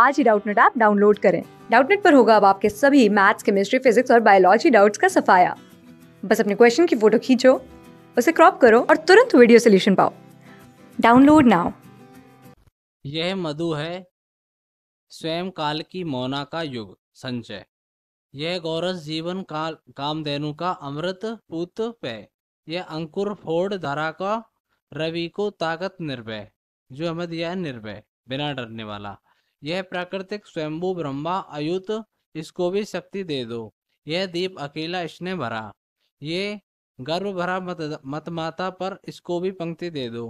आज ही Doubtnut app download करें डाउटनेट पर होगा अब आपके सभी मैथ्स केमिस्ट्री फिजिक्स और बायोलॉजी डाउट्स का सफाया बस अपने क्वेश्चन की फोटो खींचो उसे क्रॉप करो और तुरंत वीडियो सोल्यूशन पाओ डाउनलोड नाउ यह मधु है स्वयं काल की मौना का युग संचय यह गौरस जीवन काल कामधेनु का अमृत पुत पै यह अंकुर फोड़ धरा का रवि को ताकत निर्भय जो हमें दिया है निर्भय बिना डरने वाला यह प्राकृतिक स्वयंभू ब्रह्मा अयुत इसको भी शक्ति दे दो यह दीप अकेला इसने भरा ये गर्व भरा मत मतमाता पर इसको भी पंक्ति दे दो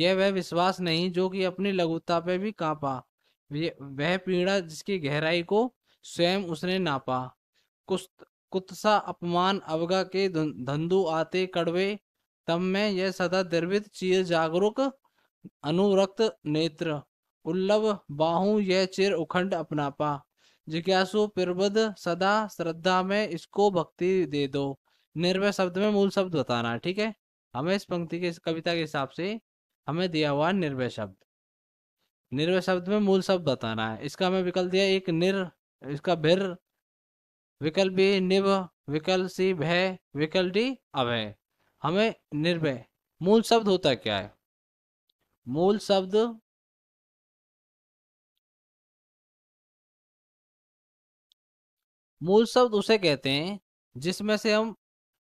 यह वह विश्वास नहीं जो कि अपनी लघुता पे भी कांपा वह पीड़ा जिसकी गहराई को स्वयं उसने नापा कुत्सा अपमान अवगा के धंधु आते कड़वे तम में यह सदा द्रवित चीर जागरूक अनुरक्त नेत्र उल्लभ बाहु यह चिर उखंड अपनापा जिज्ञासु प्रबद सदा श्रद्धा में इसको भक्ति दे दो निर्भय शब्द में मूल शब्द बताना ठीक है हमें इस पंक्ति के इस कविता के हिसाब से हमें दिया हुआ निर्भय शब्द निर्भय शब्द में मूल शब्द बताना है इसका हमें विकल्प दिया एक निर इसका भिर विकल्प भी निभ विकल्प सी भय विकल्प डी अभय हमें निर्भय मूल शब्द होता क्या है मूल शब्द मूल शब्द उसे कहते हैं जिसमें से हम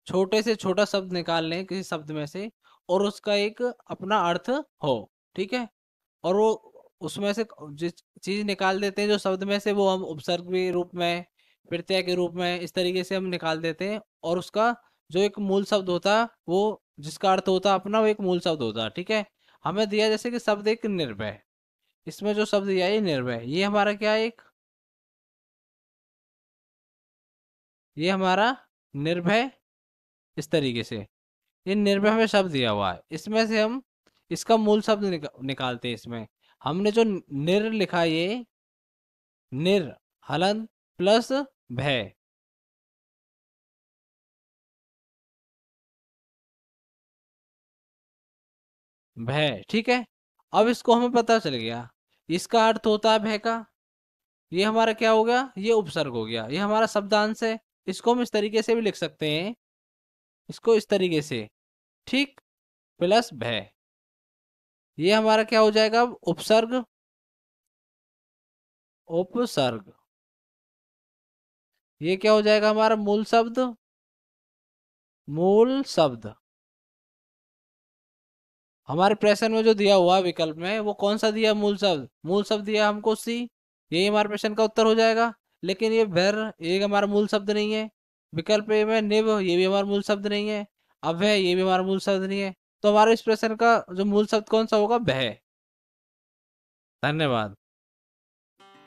छोटे से छोटा शब्द निकाल लें किसी शब्द में से और उसका एक अपना अर्थ हो ठीक है और वो उसमें से जिस चीज निकाल देते हैं जो शब्द में से वो हम उपसर्ग के रूप में प्रत्यय के रूप में इस तरीके से हम निकाल देते हैं और उसका जो एक मूल शब्द होता है वो जिसका अर्थ होता है अपना वो एक मूल शब्द होता है ठीक है हमें दिया जैसे कि शब्द एक निर्भय इसमें जो शब्द दिया है निर्भय ये हमारा क्या है एक ये हमारा निर्भय इस तरीके से ये निर्भय में शब्द दिया हुआ है इसमें से हम इसका मूल शब्द निका, निकालते हैं इसमें हमने जो निर लिखा ये निर हलन प्लस भय भय ठीक है अब इसको हमें पता चल गया इसका अर्थ होता है भय का ये हमारा क्या हो गया ये उपसर्ग हो गया ये हमारा शब्दांश है इसको हम इस तरीके से भी लिख सकते हैं इसको इस तरीके से ठीक प्लस भय ये हमारा क्या हो जाएगा उपसर्ग उपसर्ग ये क्या हो जाएगा हमारा मूल शब्द मूल शब्द हमारे प्रश्न में जो दिया हुआ विकल्प में वो कौन सा दिया मूल शब्द मूल शब्द दिया हमको सी यही हमारे प्रश्न का उत्तर हो जाएगा लेकिन ये वेर ये हमारा मूल शब्द नहीं है विकल्प ए में निव ये भी हमारा मूल शब्द नहीं है अभय ये भी हमारा मूल शब्द नहीं है तो हमारे इस प्रश्न का जो मूल शब्द कौन सा होगा वह धन्यवाद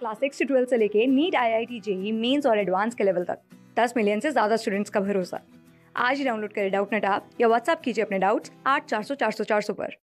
क्लास सिक्स ट्वेल्व से लेके NEET I I T JEE Mains और एडवांस के लेवल तक दस मिलियन से ज़्यादा स्टूडेंट्स का भरोसा आज ही डाउनलोड करें डाउट नेट ऐप या व्हाट्सएप कीजिए अपने डाउट्स आठ चार सौ चार सौ चार सौ पर